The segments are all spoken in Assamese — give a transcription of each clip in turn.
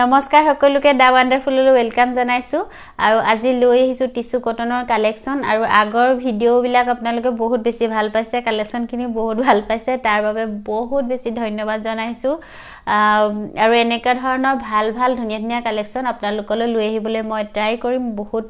নমস্কাৰ সকলোকে দ্য ৱাণ্ডাৰফুললৈ ৱেলকাম জনাইছোঁ আৰু আজি লৈ আহিছোঁ টিচু কটনৰ কালেকশ্যন আৰু আগৰ ভিডিঅ'বিলাক আপোনালোকে বহুত বেছি ভাল পাইছে কালেকশ্যনখিনি বহুত ভাল পাইছে তাৰ বাবে বহুত বেছি ধন্যবাদ জনাইছোঁ আৰু এনেকুৱা ধৰণৰ ভাল ভাল ধুনীয়া ধুনীয়া কালেকশ্যন আপোনালোকলৈ লৈ আহিবলৈ মই ট্ৰাই কৰিম বহুত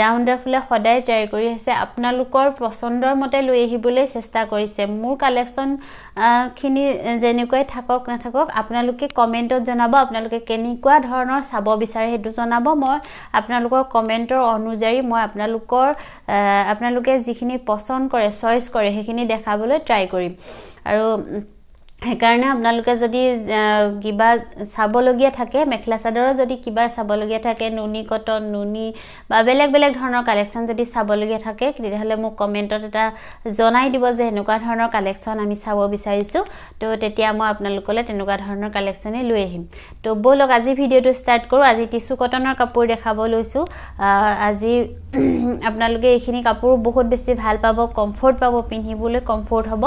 ডাউন ড্ৰাফলে সদায় ট্ৰাই কৰি আছে আপোনালোকৰ পচন্দৰ মতে লৈ আহিবলৈ চেষ্টা কৰিছে মোৰ কালেকশ্যনখিনি যেনেকুৱাই থাকক নাথাকক আপোনালোকে কমেণ্টত জনাব আপোনালোকে কেনেকুৱা ধৰণৰ চাব বিচাৰে সেইটো জনাব মই আপোনালোকৰ কমেণ্টৰ অনুযায়ী মই আপোনালোকৰ আপোনালোকে যিখিনি পচন্দ কৰে চইচ কৰে সেইখিনি দেখাবলৈ ট্ৰাই কৰিম আৰু সেইকাৰণে আপোনালোকে যদি কিবা চাবলগীয়া থাকে মেখেলা চাদৰৰ যদি কিবা চাবলগীয়া থাকে নুনি কটন নুনি বা বেলেগ বেলেগ ধৰণৰ কালেকশ্যন যদি চাবলগীয়া থাকে তেতিয়াহ'লে মোক কমেণ্টত এটা জনাই দিব যে সেনেকুৱা ধৰণৰ কালেকশ্যন আমি চাব বিচাৰিছোঁ তো তেতিয়া মই আপোনালোকলৈ তেনেকুৱা ধৰণৰ কালেকশ্যনেই লৈ আহিম তো ব'লক আজি ভিডিঅ'টো ষ্টাৰ্ট কৰোঁ আজি টিচু কটনৰ কাপোৰ দেখাব লৈছোঁ আজি আপোনালোকে এইখিনি কাপোৰ বহুত বেছি ভাল পাব কমফৰ্ট পাব পিন্ধিবলৈ কমফৰ্ট হ'ব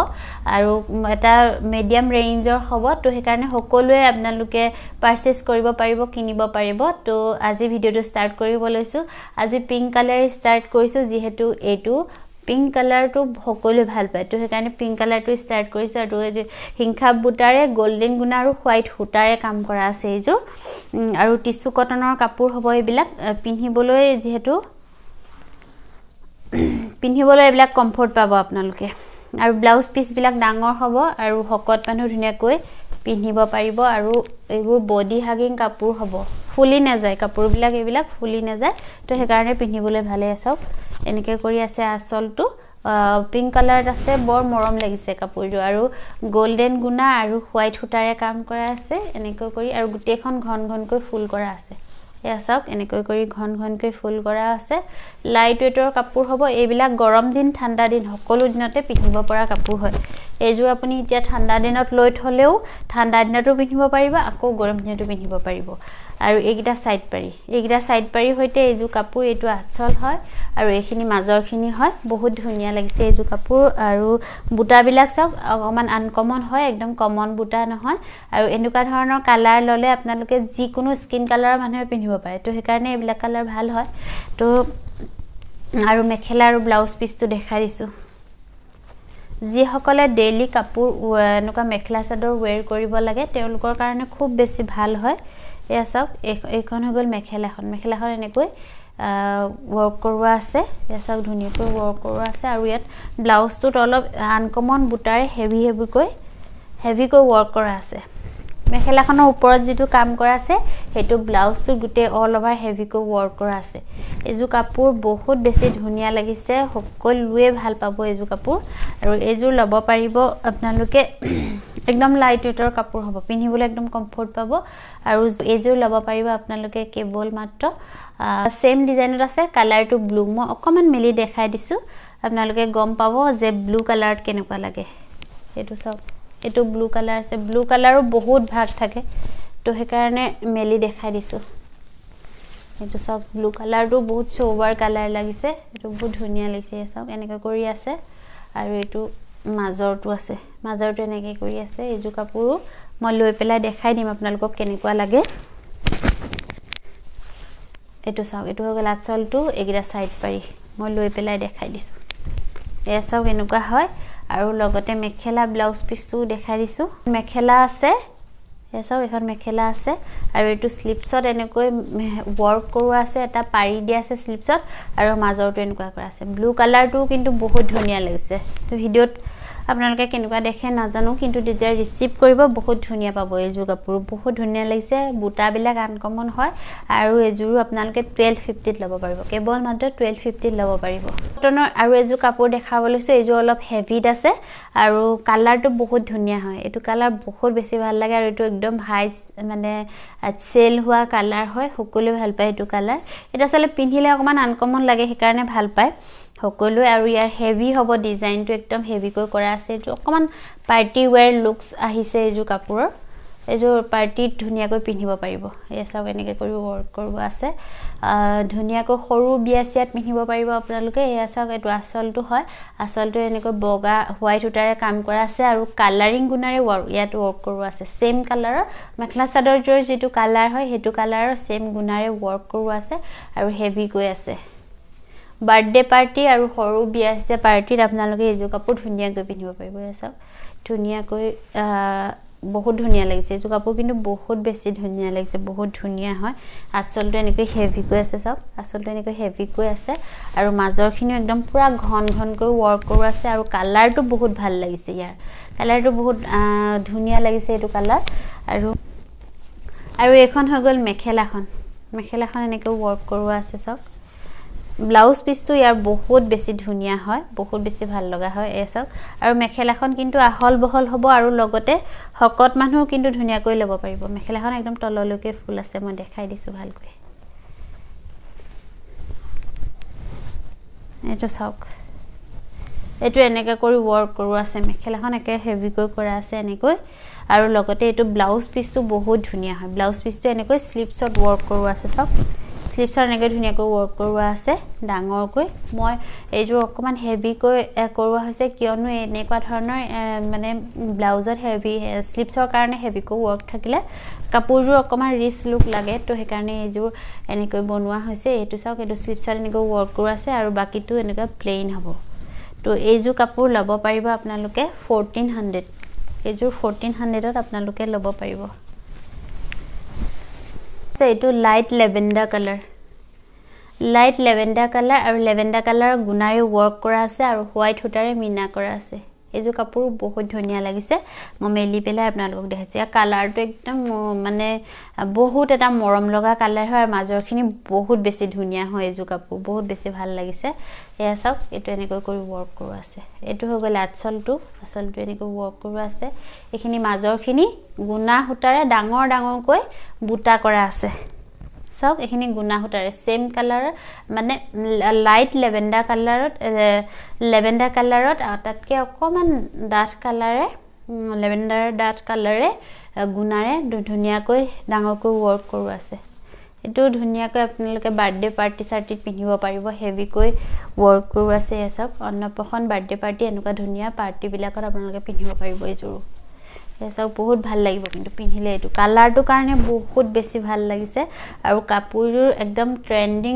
আৰু এটা মেডিয়াম মিডিয়াম ৰেঞ্জৰ হ'ব তো সেইকাৰণে সকলোৱে আপোনালোকে পাৰ্চেছ কৰিব পাৰিব কিনিব পাৰিব তো আজি ভিডিঅ'টো ষ্টাৰ্ট কৰিব লৈছোঁ আজি পিংক কালাৰ ষ্টাৰ্ট কৰিছোঁ যিহেতু এইটো পিংক কালাৰটো সকলোৱে ভাল পায় তো সেইকাৰণে পিংক কালাৰটো ষ্টাৰ্ট কৰিছোঁ আৰু এইটো হিংসা বুটাৰে গ'ল্ডেন গুণা আৰু হোৱাইট সূতাৰে কাম কৰা আছে এইযোৰ আৰু টিচু কটনৰ কাপোৰ হ'ব এইবিলাক পিন্ধিবলৈ যিহেতু পিন্ধিবলৈ এইবিলাক কমফৰ্ট পাব আপোনালোকে আৰু ব্লাউজ পিচবিলাক ডাঙৰ হ'ব আৰু শকত মানুহ ধুনীয়াকৈ পিন্ধিব পাৰিব আৰু এইবোৰ বডি হাগিং কাপোৰ হ'ব ফুলি নাযায় কাপোৰবিলাক এইবিলাক ফুলি নাযায় তো সেইকাৰণে পিন্ধিবলৈ ভালেই চাওক এনেকৈ কৰি আছে আচলটো পিংক কালাৰত আছে বৰ মৰম লাগিছে কাপোৰযোৰ আৰু গ'ল্ডেন গুণা আৰু হোৱাইট সূতাৰে কাম কৰা আছে এনেকৈ কৰি আৰু গোটেইখন ঘন ঘনকৈ ফুল কৰা আছে সেয়া চাওক এনেকৈ কৰি ঘন ঘনকৈ ফুল কৰা আছে লাইট ৱেটৰ কাপোৰ হ'ব এইবিলাক গৰম দিন ঠাণ্ডা দিন সকলো দিনতে পিন্ধিব পৰা কাপোৰ হয় এইযোৰ আপুনি এতিয়া ঠাণ্ডা দিনত লৈ থ'লেও ঠাণ্ডা দিনতো পিন্ধিব পাৰিব আকৌ গৰম দিনতো পিন্ধিব পাৰিব আৰু এইকেইটা ছাইড পাৰি এইকেইটা ছাইড পাৰিৰ সৈতে এইযোৰ কাপোৰ এইটো আচল হয় আৰু এইখিনি মাজৰখিনি হয় বহুত ধুনীয়া লাগিছে এইযোৰ কাপোৰ আৰু বুটাবিলাক চাওক অকণমান আনকমন হয় একদম কমন বুটা নহয় আৰু এনেকুৱা ধৰণৰ কালাৰ ল'লে আপোনালোকে যিকোনো স্কিন কালাৰৰ মানুহে পিন্ধিব পাৰে তো সেইকাৰণে এইবিলাক কালাৰ ভাল হয় তো আৰু মেখেলা আৰু ব্লাউজ পিচটো দেখাই দিছোঁ যিসকলে ডেইলি কাপোৰ এনেকুৱা মেখেলা চাদৰ ৱেৰ কৰিব লাগে তেওঁলোকৰ কাৰণে খুব বেছি ভাল হয় এয়া চাওক এইখন হৈ গ'ল মেখেলাখন মেখেলাখন এনেকৈ ৱৰ্ক কৰোৱা আছে এয়া চাওক ধুনীয়াকৈ ৱৰ্ক কৰোৱা আছে আৰু ইয়াত ব্লাউজটোত অলপ আনকমন বুটাৰে হেভি হেভিকৈ হেভিকৈ ৱৰ্ক কৰা আছে মেখেলাখনৰ ওপৰত যিটো কাম কৰা আছে সেইটো ব্লাউজটো গোটেই অল অভাৰ হেভিকৈ ৱৰ্ক কৰা আছে এইযোৰ কাপোৰ বহুত বেছি ধুনীয়া লাগিছে সকলোৱে ভাল পাব এইযোৰ কাপোৰ আৰু এইযোৰ ল'ব পাৰিব আপোনালোকে একদম লাইট ৱেইটৰ কাপোৰ হ'ব পিন্ধিবলৈ একদম কমফৰ্ট পাব আৰু এইযোৰ ল'ব পাৰিব আপোনালোকে কেৱল মাত্ৰ ছেম ডিজাইনত আছে কালাৰটো ব্লু মই অকণমান মেলি দেখাই দিছোঁ আপোনালোকে গম পাব যে ব্লু কালাৰত কেনেকুৱা লাগে এইটো চাওক এইটো ব্লু কালাৰ আছে ব্লু কালাৰো বহুত ভাগ থাকে তো সেইকাৰণে মেলি দেখাই দিছোঁ এইটো চাওক ব্লু কালাৰটো বহুত চৌবাৰ কালাৰ লাগিছে এইটো বহুত ধুনীয়া লাগিছে চাওক এনেকৈ কৰি আছে আৰু এইটো মাজৰটো আছে মাজৰটো এনেকৈ কৰি আছে এইযোৰ কাপোৰো মই লৈ পেলাই দেখাই দিম আপোনালোকক কেনেকুৱা লাগে এইটো চাওক এইটো হৈ গ'ল আচলটো এইকেইটা চাইড পাৰি মই লৈ পেলাই দেখাই দিছোঁ এয়া চাওক এনেকুৱা হয় আৰু লগতে মেখেলা ব্লাউজ পিচটো দেখাই দিছোঁ মেখেলা আছে এয়া চাওক এখন মেখেলা আছে আৰু এইটো শ্লিপছত এনেকৈ ৱৰ্ক কৰোৱা আছে এটা পাৰি দিয়া আছে শ্লিপছত আৰু মাজৰটো এনেকুৱা কৰা আছে ব্লু কালাৰটো কিন্তু বহুত ধুনীয়া লাগিছে ভিডিঅ'ত আপোনালোকে কেনেকুৱা দেখে নাজানো কিন্তু তেতিয়া ৰিচিভ কৰিব বহুত ধুনীয়া পাব এইযোৰ কাপোৰ বহুত ধুনীয়া লাগিছে বুটাবিলাক আনকমন হয় আৰু এযোৰো আপোনালোকে টুৱেল্ভ ফিফটিত ল'ব পাৰিব কেৱল মাত্ৰ টুৱেল্ভ ফিফটিত ল'ব পাৰিব কটনৰ আৰু এযোৰ কাপোৰ দেখাব লৈছোঁ এইযোৰ অলপ হেভিত আছে আৰু কালাৰটো বহুত ধুনীয়া হয় এইটো কালাৰ বহুত বেছি ভাল লাগে আৰু এইটো একদম হাই মানে চেল হোৱা কালাৰ হয় সকলোৱে ভাল পায় সেইটো কালাৰ এইটো আচলতে পিন্ধিলে অকণমান আনকমন লাগে সেইকাৰণে ভাল পায় সকলোৱে আৰু ইয়াৰ হেভি হ'ব ডিজাইনটো একদম হেভিকৈ কৰা আছে এইটো অকণমান পাৰ্টি ৱেৰ লুকছ আহিছে এইযোৰ কাপোৰৰ এইযোৰ পাৰ্টিত ধুনীয়াকৈ পিন্ধিব পাৰিব এয়া চাওক এনেকৈ কৰি ৱৰ্ক কৰিব আছে ধুনীয়াকৈ সৰু বিয়া চিয়াত পিন্ধিব পাৰিব আপোনালোকে এয়া চাওক এইটো আচলটো হয় আচলটো এনেকৈ বগা হোৱাইট সূতাৰে কাম কৰা আছে আৰু কালাৰিং গুণাৰে ৱৰ্ক ইয়াত ৱৰ্ক কৰোঁ আছে ছেম কালাৰৰ মেখেলা চাদৰযোৰ যিটো কালাৰ হয় সেইটো কালাৰৰ ছেম গুণাৰে ৱৰ্ক কৰোঁ আছে আৰু হেভিকৈ আছে বাৰ্থডে পাৰ্টি আৰু সৰু বিয়া চিয়া পাৰ্টিত আপোনালোকে এইযোৰ কাপোৰ ধুনীয়াকৈ পিন্ধিব পাৰিব চাওক ধুনীয়াকৈ বহুত ধুনীয়া লাগিছে এইযোৰ কাপোৰ কিন্তু বহুত বেছি ধুনীয়া লাগিছে বহুত ধুনীয়া হয় আচলটো এনেকৈ হেভিকৈ আছে চাওক আচলটো এনেকৈ হেভিকৈ আছে আৰু মাজৰখিনিও একদম পূৰা ঘন ঘনকৈ ৱৰ্ক কৰোঁ আছে আৰু কালাৰটো বহুত ভাল লাগিছে ইয়াৰ কালাৰটো বহুত ধুনীয়া লাগিছে এইটো কালাৰ আৰু আৰু এইখন হৈ গ'ল মেখেলাখন মেখেলাখন এনেকৈ ৱৰ্ক কৰোৱা আছে চাওক ব্লাউজ পিচটো ইয়াৰ বহুত বেছি ধুনীয়া হয় বহুত বেছি ভাল লগা হয় এয়া চাওক আৰু মেখেলাখন কিন্তু আহল বহল হ'ব আৰু লগতে শকত মানুহো কিন্তু ধুনীয়াকৈ ল'ব পাৰিব মেখেলাখন একদম তললৈকে ফুল আছে মই দেখাই দিছোঁ ভালকৈ এইটো চাওক এইটো এনেকৈ কৰি ৱৰ্ক কৰোৱা আছে মেখেলাখন একেবাৰে হেভিকৈ কৰা আছে এনেকৈ আৰু লগতে এইটো ব্লাউজ পিচটো বহুত ধুনীয়া হয় ব্লাউজ পিচটো এনেকৈ শ্লিপছত ৱৰ্ক কৰোৱা আছে চাওক শ্লিপছৰ এনেকৈ ধুনীয়াকৈ ৱৰ্ক কৰোৱা আছে ডাঙৰকৈ মই এইযোৰ অকণমান হেভিকৈ কৰোৱা হৈছে কিয়নো এনেকুৱা ধৰণৰ মানে ব্লাউজত হেভি শ্লিপছৰ কাৰণে হেভিকৈ ৱৰ্ক থাকিলে কাপোৰযোৰ অকণমান ৰিচ লুক লাগে তো সেইকাৰণে এইযোৰ এনেকৈ বনোৱা হৈছে এইটো চাওক এইটো শ্লিপছত এনেকৈ ৱৰ্ক কৰোৱা আছে আৰু বাকীটো এনেকৈ প্লেইন হ'ব তো এইযোৰ কাপোৰ ল'ব পাৰিব আপোনালোকে ফ'ৰ্টিন হাণ্ড্ৰেড এইযোৰ ফ'ৰ্টিন হাণ্ড্ৰেডত আপোনালোকে ল'ব পাৰিব আছে এইটো light lavender colour light lavender colour আৰু লেভেণ্ডাৰ কালাৰ গুণাৰে ৱৰ্ক কৰা আছে আৰু হোৱাইট সূতাৰে মিনা কৰা আছে এইযোৰ কাপোৰো বহুত ধুনীয়া লাগিছে মই মেলি পেলাই আপোনালোকক দেখাইছোঁ ইয়াৰ কালাৰটো একদম মানে বহুত এটা মৰম লগা কালাৰ হয় আৰু মাজৰখিনি বহুত বেছি ধুনীয়া হয় এইযোৰ কাপোৰ বহুত বেছি ভাল লাগিছে এয়া চাওক এইটো এনেকৈ কৰি ৱৰ্ক কৰোঁ আছে এইটো হৈ গ'ল আচলটো আচলটো এনেকৈ ৱৰ্ক কৰোঁ আছে এইখিনি মাজৰখিনি গুণা সূতাৰে ডাঙৰ ডাঙৰকৈ বুটা কৰা আছে চাওক এইখিনি গুণা সূতাৰে চেম কালাৰৰ মানে লাইট লেভেণ্ডাৰ কালাৰত লেভেণ্ডাৰ কালাৰত আটাইতকৈ অকণমান ডাঠ কালাৰে লেভেণ্ডাৰ ডাঠ কালাৰে গুণাৰে ধুনীয়াকৈ ডাঙৰকৈ ৱৰ্ক কৰোঁ আছে এইটো ধুনীয়াকৈ আপোনালোকে বাৰ্থডে পাৰ্টি চাৰ্টিত পিন্ধিব পাৰিব হেভিকৈ ৱৰ্ক কৰোঁ আছে এই চাওক অন্নপ্ৰসন্ন বাৰ্থডে পাৰ্টি এনেকুৱা ধুনীয়া পাৰ্টিবিলাকত আপোনালোকে পিন্ধিব পাৰিব এইযোৰ চাওক বহুত ভাল লাগিব কিন্তু পিন্ধিলে এইটো কালাৰটো কাৰণে বহুত বেছি ভাল লাগিছে আৰু কাপোৰযোৰ একদম ট্ৰেণ্ডিং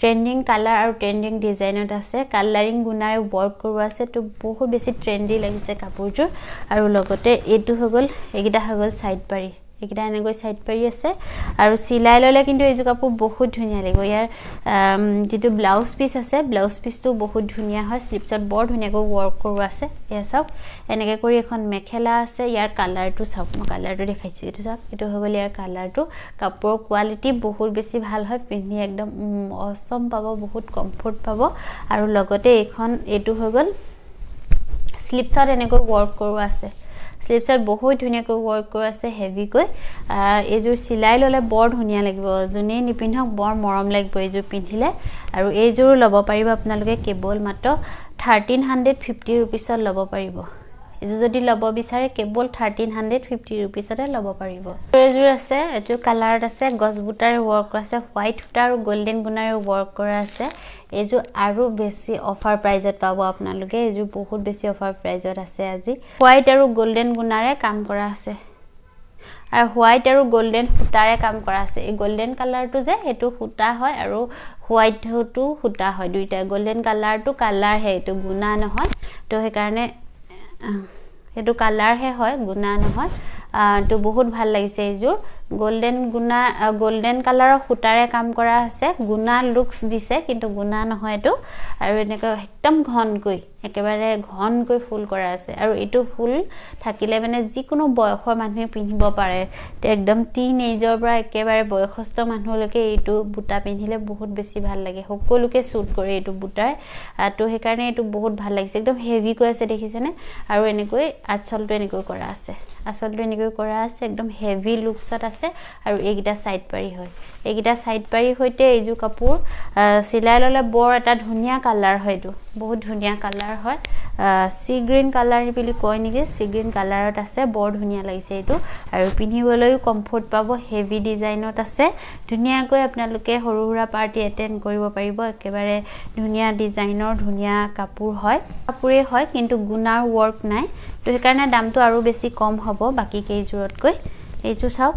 ট্ৰেণ্ডিং কালাৰ আৰু ট্ৰেণ্ডিং ডিজাইনত আছে কালাৰিং গুণাৰে ৱৰ্ক কৰোৱা আছে তো বহুত বেছি ট্ৰেণ্ডি লাগিছে কাপোৰযোৰ আৰু লগতে এইটো হৈ গ'ল এইকেইটা হৈ গ'ল চাইড পাৰি এইকেইটা এনেকৈ চাইড পাৰি আছে আৰু চিলাই ল'লে কিন্তু এইযোৰ কাপোৰ বহুত ধুনীয়া লাগিব ইয়াৰ যিটো ব্লাউজ পিচ আছে ব্লাউজ পিচটো বহুত ধুনীয়া হয় শ্লিপছত বৰ ধুনীয়াকৈ ৱৰ্ক কৰোঁ আছে এয়া চাওক এনেকৈ কৰি এখন মেখেলা আছে ইয়াৰ কালাৰটো চাওক মই কালাৰটো দেখাইছোঁ এইটো চাওক এইটো হৈ গ'ল ইয়াৰ কালাৰটো কাপোৰৰ কোৱালিটি বহুত বেছি ভাল হয় পিন্ধি একদম অচম পাব বহুত কমফৰ্ট পাব আৰু লগতে এইখন এইটো হৈ গ'ল শ্লিপছত এনেকৈ ৱৰ্ক কৰোঁ আছে শ্লিপছত বহুত ধুনীয়াকৈ ৱৰ্ক কৰি আছে হেভিকৈ এইযোৰ চিলাই ল'লে বৰ ধুনীয়া লাগিব যোনেই নিপিন্ধক বৰ মৰম লাগিব এইযোৰ পিন্ধিলে আৰু এইযোৰ ল'ব পাৰিব আপোনালোকে কেৱল মাত্ৰ থাৰ্টিন হাণ্ড্ৰেড ফিফটি ৰুপিছত ল'ব পাৰিব যদি ল'ব বিচাৰে কেৱল থাৰ্টিন হাণ্ড্ৰেড ফিফটি ৰুপিজতে ল'ব পাৰিব এযোৰ আছে এইটো কালাৰত আছে গছ বুটাৰে ৱৰ্ক কৰা আছে হোৱাইট সূতা আৰু গল্ডেন বুনাৰ ৱৰ্ক কৰা আছে এইযোৰ আৰু বেছি অফাৰ প্ৰাইজত পাব আপোনালোকে এইযোৰ বহুত বেছি অফাৰ প্ৰাইজত আছে আজি হোৱাইট আৰু গল্ডেন গুণাৰে কাম কৰা আছে আৰু হোৱাইট আৰু গল্ডেন সূতাৰে কাম কৰা আছে এই গল্ডেন কালাৰটো যে সেইটো সূতা হয় আৰু হোৱাইটটো সূতা হয় দুয়োটাই গল্ডেন কালাৰটো কালাৰহে এইটো গুণা নহয় ত' সেইকাৰণে সেইটো কালাৰহে হয় গুণা নহয় তো বহুত ভাল লাগিছে এইযোৰ গল্ডেন গুণা গল্ডেন কালাৰৰ সূতাৰে কাম কৰা আছে গুণা লুকছ দিছে কিন্তু গুণা নহয় এইটো আৰু এনেকৈ একদম ঘনকৈ একেবাৰে ঘনকৈ ফুল কৰা আছে আৰু এইটো ফুল থাকিলে মানে যিকোনো বয়সৰ মানুহে পিন্ধিব পাৰে একদম টিন এইজৰ পৰা একেবাৰে বয়সস্থ মানুহলৈকে এইটো বুটা পিন্ধিলে বহুত বেছি ভাল লাগে সকলোকে শ্বুট কৰে এইটো বুটাই তো সেইকাৰণে এইটো বহুত ভাল লাগিছে একদম হেভিকৈ আছে দেখিছেনে আৰু এনেকৈ আচলটো এনেকৈ কৰা আছে আচলটো এনেকৈ এনেকৈ কৰা আছে একদম হেভি লুকছত আছে আৰু এইকেইটা চাইড পাৰি হয় এইকেইটা চাইড পাৰি সৈতে এইযোৰ কাপোৰ চিলাই ল'লে বৰ এটা ধুনীয়া কালাৰ হয় এইটো বহুত ধুনীয়া কালাৰ হয় চি গ্ৰীণ কালাৰ বুলি কয় নেকি চি গ্ৰীণ কালাৰত আছে বৰ ধুনীয়া লাগিছে এইটো আৰু পিন্ধিবলৈও কমফৰ্ট পাব হেভি ডিজাইনত আছে ধুনীয়াকৈ আপোনালোকে সৰু সুৰা পাৰ্টি এটেণ্ড কৰিব পাৰিব একেবাৰে ধুনীয়া ডিজাইনৰ ধুনীয়া কাপোৰ হয় কাপোৰেই হয় কিন্তু গুণাৰ ৱৰ্ক নাই তো সেইকাৰণে দামটো আৰু বেছি কম হ'ব বাকী কেইযোৰতকৈ এইটো চাওক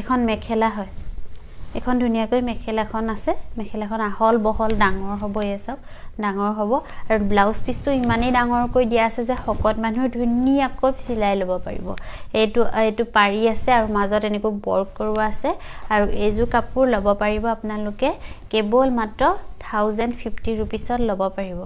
এখন মেখেলা হয় এখন ধুনীয়াকৈ মেখেলাখন আছে মেখেলাখন আহল বহল ডাঙৰ হ'ব এই চাওক ডাঙৰ হ'ব আৰু ব্লাউজ পিচটো ইমানেই ডাঙৰকৈ দিয়া আছে যে শকত মানুহে ধুনীয়াকৈ চিলাই ল'ব পাৰিব এইটো এইটো পাৰি আছে আৰু মাজত এনেকৈ বৰ্ক কৰোৱা আছে আৰু এইযোৰ কাপোৰ ল'ব পাৰিব আপোনালোকে কেৱল মাত্ৰ থাউজেণ্ড ফিফটি ৰুপিছত ল'ব পাৰিব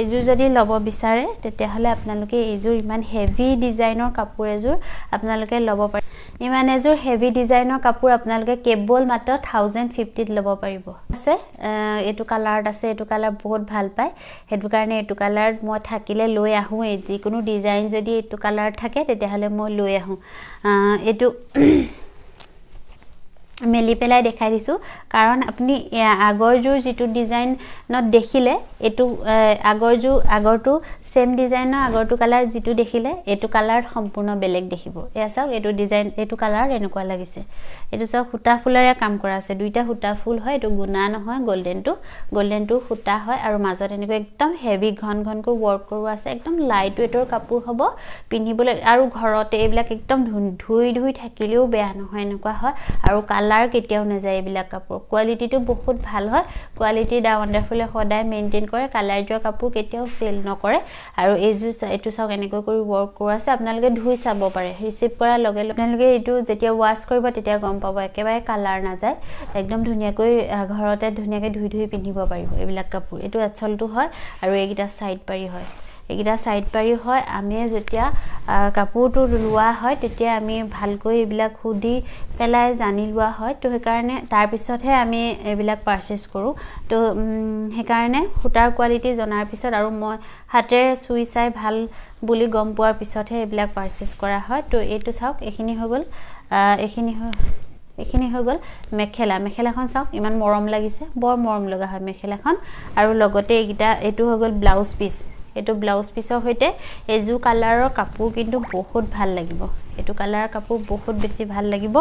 এইযোৰ যদি ল'ব বিচাৰে তেতিয়াহ'লে আপোনালোকে এইযোৰ ইমান হেভি ডিজাইনৰ কাপোৰ এযোৰ আপোনালোকে ল'ব পাৰিব ইমান এযোৰ হেভি ডিজাইনৰ কাপোৰ আপোনালোকে কেৱল মাত্ৰ থাউজেণ্ড ফিফটিত ল'ব পাৰিব আছে এইটো কালাৰত আছে এইটো কালাৰ বহুত ভাল পায় সেইটো কাৰণে এইটো কালাৰত মই থাকিলে লৈ আহোঁৱেই যিকোনো ডিজাইন যদি এইটো কালাৰত থাকে তেতিয়াহ'লে মই লৈ আহোঁ এইটো মেলি পেলাই দেখাই দিছোঁ কাৰণ আপুনি আগৰযোৰ যিটো ডিজাইনত দেখিলে এইটো আগৰযোৰ আগৰটো ছেম ডিজাইনৰ আগৰটো কালাৰ যিটো দেখিলে এইটো কালাৰ সম্পূৰ্ণ বেলেগ দেখিব এয়া চাওক এইটো ডিজাইন এইটো কালাৰ এনেকুৱা লাগিছে এইটো চাওক সূতা ফুলেৰে কাম কৰা আছে দুইটা সূতা ফুল হয় এইটো গুণা নহয় গল্ডেনটো গল্ডেনটো সূতা হয় আৰু মাজত এনেকৈ একদম হেভি ঘন ঘনকৈ ৱৰ্ক কৰোঁ আছে একদম লাইট ৱেটৰ কাপোৰ হ'ব পিন্ধিবলৈ আৰু ঘৰতে এইবিলাক একদম ধুই ধুই থাকিলেও বেয়া নহয় এনেকুৱা হয় আৰু কালাৰ কালাৰ কেতিয়াও নাযায় এইবিলাক কাপোৰ কোৱালিটিটো বহুত ভাল হয় কোৱালিটি দা ৱাণ্ডাৰফুলে সদায় মেইনটেইন কৰে কালাৰ যোৱা কাপোৰ কেতিয়াও চেল নকৰে আৰু এইযোৰ এইটো চাওক এনেকৈ কৰি ৱৰ্ক কৰোৱা আছে আপোনালোকে ধুই চাব পাৰে ৰিচিভ কৰাৰ লগে লগে আপোনালোকে এইটো যেতিয়া ৱাশ্ব কৰিব তেতিয়া গম পাব একেবাৰে কালাৰ নাযায় একদম ধুনীয়াকৈ ঘৰতে ধুনীয়াকৈ ধুই ধুই পিন্ধিব পাৰিব এইবিলাক কাপোৰ এইটো এচলটো হয় আৰু এইকেইটা ছাইড পাৰি হয় এইকেইটা ছাইড পাৰি হয় আমি যেতিয়া কাপোৰটো লোৱা হয় তেতিয়া আমি ভালকৈ এইবিলাক সুধি পেলাই জানি লোৱা হয় তো সেইকাৰণে তাৰপিছতহে আমি এইবিলাক পাৰ্চেছ কৰোঁ তো সেইকাৰণে সূতাৰ কোৱালিটি জনাৰ পিছত আৰু মই হাতেৰে চুই চাই ভাল বুলি গম পোৱাৰ পিছতহে এইবিলাক পাৰ্চেছ কৰা হয় তো এইটো চাওক এইখিনি হৈ গ'ল এইখিনি হৈ এইখিনি হৈ গ'ল মেখেলা মেখেলাখন চাওক ইমান মৰম লাগিছে বৰ মৰম লগা হয় মেখেলাখন আৰু লগতে এইকেইটা এইটো হৈ গ'ল ব্লাউজ পিচ এইটো ব্লাউজ পিছৰ সৈতে এযোৰ কালাৰৰ কাপোৰ কিন্তু বহুত ভাল লাগিব এইটো কালাৰ কাপোৰ বহুত বেছি ভাল লাগিব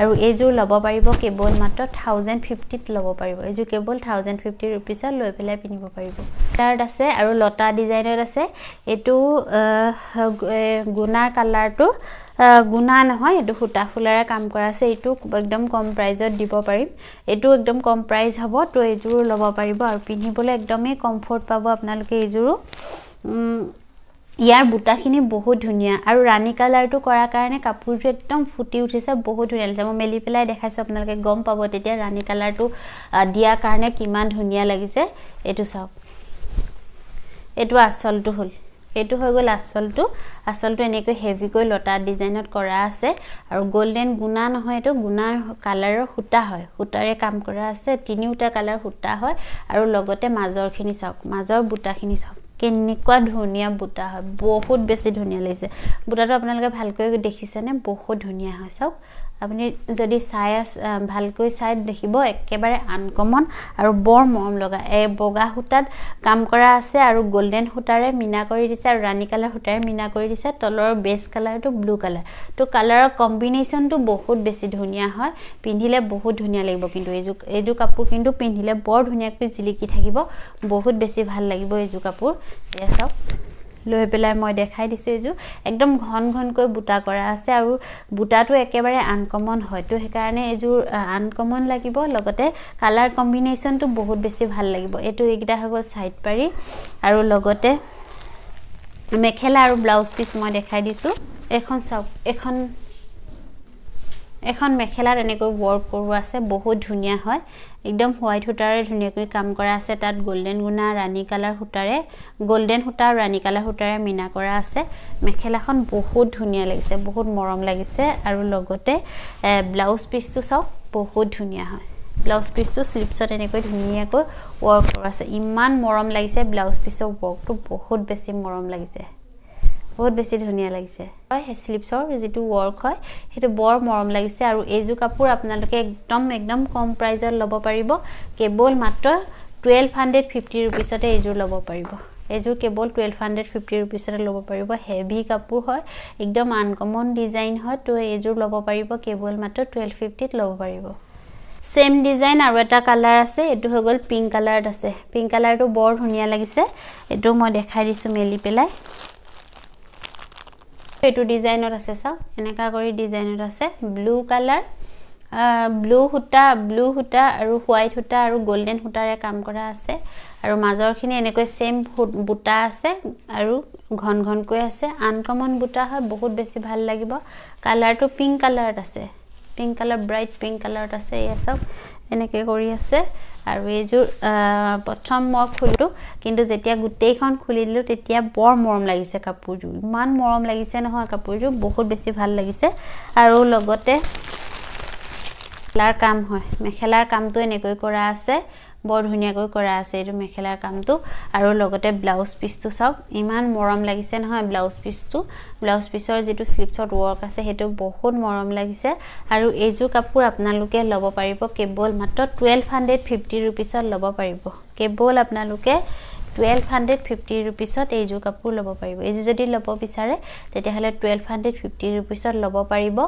আৰু এইযোৰ ল'ব পাৰিব কেৱল মাত্ৰ থাউজেণ্ড ফিফটিত ল'ব পাৰিব এইযোৰ কেৱল থাউজেণ্ড ফিফটি ৰুপিছত লৈ পেলাই পিন্ধিব পাৰিব কালাৰত আছে আৰু লতা ডিজাইনত আছে এইটো গুণাৰ কালাৰটো গুণা নহয় এইটো সূতা ফুলেৰে কাম কৰা আছে এইটো একদম কম প্ৰাইজত দিব পাৰিম এইটো একদম কম প্ৰাইজ হ'ব তো এইযোৰ ল'ব পাৰিব আৰু পিন্ধিবলৈ একদমেই কমফৰ্ট পাব আপোনালোকে এইযোৰো ইয়াৰ বুটাখিনি বহুত ধুনীয়া আৰু ৰাণী কালাৰটো কৰাৰ কাৰণে কাপোৰটো একদম ফুটি উঠিছে বহুত ধুনীয়া লাগিছে মই মেলি পেলাই দেখাইছোঁ আপোনালোকে গম পাব তেতিয়া ৰাণী কালাৰটো দিয়াৰ কাৰণে কিমান ধুনীয়া লাগিছে এইটো চাওক এইটো আচলটো হ'ল এইটো হৈ গ'ল আচলটো আচলটো এনেকৈ হেভিকৈ লতা ডিজাইনত কৰা আছে আৰু গ'ল্ডেন গুণা নহয় এইটো গুণাৰ কালাৰৰ সূতা হয় সূতাৰে কাম কৰা আছে তিনিওটা কালাৰ সূতা হয় আৰু লগতে মাজৰখিনি চাওক মাজৰ বুটাখিনি চাওক কেনেকুৱা ধুনীয়া বুটা হয় বহুত বেছি ধুনীয়া লাগিছে বুটাটো আপোনালোকে ভালকৈ দেখিছেনে বহুত ধুনীয়া হয় চাওক আপুনি যদি চাই ভালকৈ চাই দেখিব একেবাৰে আনকমন আৰু বৰ মৰম লগা এই বগা সূতাত কাম কৰা আছে আৰু গল্ডেন সূতাৰে মিনা কৰি দিছে আৰু ৰাণী কালাৰ সূতাৰে মিনা কৰি দিছে তলৰ বেছ কালাৰটো ব্লু কালাৰ তো কালাৰৰ কম্বিনেশ্যনটো বহুত বেছি ধুনীয়া হয় পিন্ধিলে বহুত ধুনীয়া লাগিব কিন্তু এইযোৰ এইযোৰ কাপোৰ কিন্তু পিন্ধিলে বৰ ধুনীয়াকৈ জিলিকি থাকিব বহুত বেছি ভাল লাগিব এইযোৰ কাপোৰ এয়া চাওক লৈ পেলাই মই দেখাই দিছোঁ এইযোৰ একদম ঘন ঘনকৈ বুটা কৰা আছে আৰু বুটাটো একেবাৰে আনকমন হয় তো সেইকাৰণে এইযোৰ আনকমন লাগিব লগতে কালাৰ কম্বিনেশ্যনটো বহুত বেছি ভাল লাগিব এইটো এইকেইটা হৈ গ'ল চাইড পাৰি আৰু লগতে মেখেলা আৰু ব্লাউজ পিচ মই দেখাই দিছোঁ এইখন চাওক এখন এখন মেখেলাত এনেকৈ ৱৰ্ক কৰোৱা আছে বহুত ধুনীয়া হয় একদম হোৱাইট সূতাৰে ধুনীয়াকৈ কাম কৰা আছে তাত গল্ডেন গুণা ৰাণী কালাৰ সূতাৰে গল্ডেন সূতা আৰু ৰাণী কালাৰ সূতাৰে মিনা কৰা আছে মেখেলাখন বহুত ধুনীয়া লাগিছে বহুত মৰম লাগিছে আৰু লগতে ব্লাউজ পিচটো চাওক বহুত ধুনীয়া হয় ব্লাউজ পিচটো শ্লিপছত এনেকৈ ধুনীয়াকৈ ৱৰ্ক কৰা আছে ইমান মৰম লাগিছে ব্লাউজ পিচৰ ৱৰ্কটো বহুত বেছি মৰম লাগিছে বহুত বেছি ধুনীয়া লাগিছে হয় সেই শ্লিপছৰ যিটো ৱৰ্ক হয় সেইটো বৰ মৰম লাগিছে আৰু এইযোৰ কাপোৰ আপোনালোকে একদম একদম কম প্ৰাইজত ল'ব পাৰিব কেৱল মাত্ৰ টুৱেল্ভ হাণ্ড্ৰেড ফিফটি ৰুপিছতে এইযোৰ ল'ব পাৰিব এইযোৰ কেৱল টুৱেল্ভ হাণ্ড্ৰেড ফিফটি ৰুপিছতে ল'ব পাৰিব হেভি কাপোৰ হয় একদম আনকমন ডিজাইন হয় তো এইযোৰ ল'ব পাৰিব কেৱল মাত্ৰ টুৱেল্ভ ফিফটিত ল'ব পাৰিব ছেম ডিজাইন আৰু এটা কালাৰ আছে এইটো হৈ গ'ল পিংক কালাৰত আছে পিংক কালাৰটো বৰ ধুনীয়া লাগিছে এইটো মই দেখাই দিছোঁ মেলি পেলাই এইটো ডিজাইনত আছে চাওক এনেকুৱা কৰি ডিজাইনত আছে ব্লু কালাৰ ব্লু সূতা ব্লু সূতা আৰু হোৱাইট সূতা আৰু গল্ডেন সূতাৰে কাম কৰা আছে আৰু মাজৰখিনি এনেকৈ চেম বুটা আছে আৰু ঘন ঘনকৈ আছে আনকমন বুটা হয় বহুত বেছি ভাল লাগিব কালাৰটো পিংক কালাৰত আছে পিংক কালাৰ ব্ৰাইট পিংক কালাৰত আছে এয়া চাওক এনেকৈ কৰি আছে আৰু এইযোৰ প্ৰথম মই খুলিলোঁ কিন্তু যেতিয়া গোটেইখন খুলি দিলোঁ তেতিয়া বৰ মৰম লাগিছে কাপোৰযোৰ ইমান মৰম লাগিছে নহয় কাপোৰযোৰ বহুত বেছি ভাল লাগিছে আৰু লগতে মেখেলাৰ কাম হয় মেখেলাৰ কামটো এনেকৈ কৰা আছে বৰ ধুনীয়াকৈ কৰা আছে এইটো মেখেলাৰ কামটো আৰু লগতে ব্লাউজ পিচটো চাওক ইমান মৰম লাগিছে নহয় ব্লাউজ পিচটো ব্লাউজ পিচৰ যিটো শ্লিপছত ৱৰ্ক আছে সেইটো বহুত মৰম লাগিছে আৰু এইযোৰ কাপোৰ আপোনালোকে ল'ব পাৰিব কেৱল মাত্ৰ টুৱেল্ভ হাণ্ড্ৰেড ফিফটি ৰুপিছত ল'ব পাৰিব কেৱল আপোনালোকে টুৱেলভ হাণ্ড্ৰেড ফিফটি ৰুপিছত এইযোৰ কাপোৰ ল'ব পাৰিব এইযোৰ যদি ল'ব বিচাৰে তেতিয়াহ'লে টুৱেলভ হাণ্ড্ৰেড ফিফটি ৰুপিছত ল'ব পাৰিব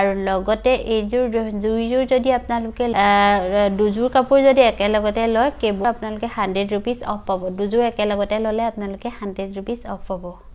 আৰু লগতে এইযোৰ জুইযোৰ যদি আপোনালোকে দুযোৰ কাপোৰ যদি একেলগতে লয় কেইবোৰ আপোনালোকে হাণ্ড্ৰেড ৰুপিজ অফ পাব দুযোৰ একেলগতে ল'লে আপোনালোকে হাণ্ড্ৰেড ৰুপিজ অফ পাব